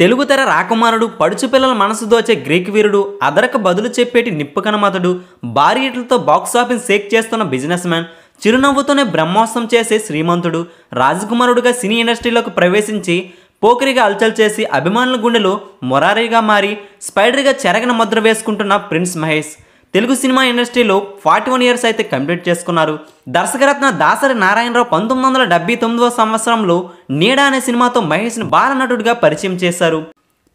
తెలుగుతెర రాకుమారుడు పడుచు పిల్లల మనసు దోచే గ్రీక్ వీరుడు అదరకు బదులు చెప్పేటి నిప్పుకనమతడు భారీ బాక్స్ బాక్సాఫీస్ షేక్ చేస్తున్న బిజినెస్ మ్యాన్ చిరునవ్వుతోనే బ్రహ్మోత్సవం చేసే శ్రీమంతుడు రాజకుమారుడుగా సినీ ఇండస్ట్రీలోకి ప్రవేశించి పోకిరిగా అల్చల్ చేసి అభిమానుల గుండెలో మొరారీగా మారి స్పైడర్గా చెరగన ముద్ర వేసుకుంటున్న ప్రిన్స్ మహేష్ తెలుగు సినిమా ఇండస్ట్రీలో ఫార్టీ వన్ ఇయర్స్ అయితే కంప్లీట్ చేసుకున్నారు దర్శకరత్న దాసరి నారాయణరావు పంతొమ్మిది వందల డెబ్బై తొమ్మిదవ సంవత్సరంలో నీడా అనే సినిమాతో మహేష్ని బాలనటుడిగా పరిచయం చేశారు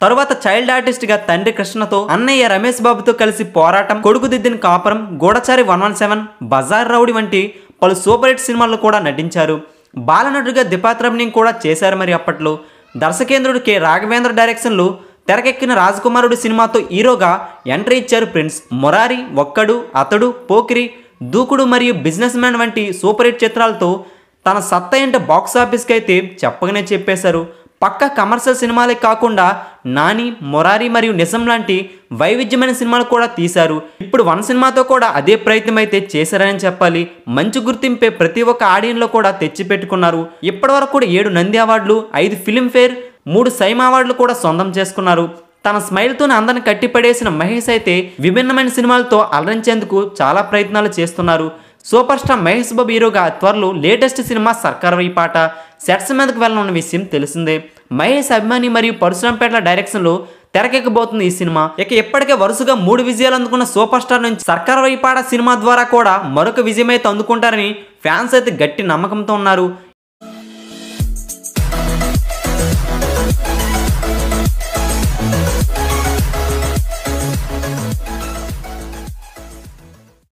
తరువాత చైల్డ్ ఆర్టిస్ట్గా తండ్రి కృష్ణతో అన్నయ్య రమేష్ బాబుతో కలిసి పోరాటం కొడుకు దిద్దిన కాపురం Gudachari one one seven Bazar Rowdy వంటి పలు సూపర్ హిట్ సినిమాల్లో కూడా నటించారు బాలనటుడిగా దిపాత్రమణ్యం కూడా చేశారు మరి అప్పట్లో దర్శకేంద్రుడు కె రాఘవేంద్ర డైరెక్షన్లో తెరకెక్కిన రాజకుమారుడు సినిమాతో హీరోగా ఎంట్రీ ఇచ్చారు ప్రిన్స్ మొరారి ఒక్కడు అతడు పోకిరి దూకుడు మరియు బిజినెస్ మ్యాన్ వంటి సూపర్ హిట్ చిత్రాలతో తన సత్త ఇంట బాక్సాఫీస్కి అయితే చెప్పగానే చెప్పేశారు పక్క కమర్షియల్ సినిమాలే కాకుండా నాని మొరారి మరియు నిజం లాంటి వైవిధ్యమైన సినిమాలు కూడా తీశారు ఇప్పుడు వన్ సినిమాతో కూడా అదే ప్రయత్నం అయితే చేశారని చెప్పాలి మంచి గుర్తింపే ప్రతి ఒక్క ఆడియన్లో కూడా తెచ్చిపెట్టుకున్నారు ఇప్పటివరకు కూడా ఏడు నంది అవార్డులు ఐదు ఫిలింఫేర్ మూడు సైమ్ అవార్డులు కూడా సొంతం చేసుకున్నారు తన స్మైల్తోనే అందరిని కట్టిపడేసిన మహేష్ అయితే విభిన్నమైన సినిమాలతో అలరించేందుకు చాలా ప్రయత్నాలు చేస్తున్నారు సూపర్ స్టార్ మహేష్ బాబు హీరోగా త్వరలో లేటెస్ట్ సినిమా సర్కార్ వై పాట సెట్స్ మీదకు వెళ్ళనున్న విషయం తెలిసిందే మహేష్ అభిమాని మరియు పరశురాంపేటల డైరెక్షన్లో తెరకెక్కబోతుంది ఈ సినిమా ఇక ఇప్పటికే వరుసగా మూడు విజయాలు అందుకున్న సూపర్ స్టార్ నుంచి సర్కార్ వైపాడ సినిమా ద్వారా కూడా మరొక విజయం అయితే అందుకుంటారని ఫ్యాన్స్ అయితే గట్టి నమ్మకంతో ఉన్నారు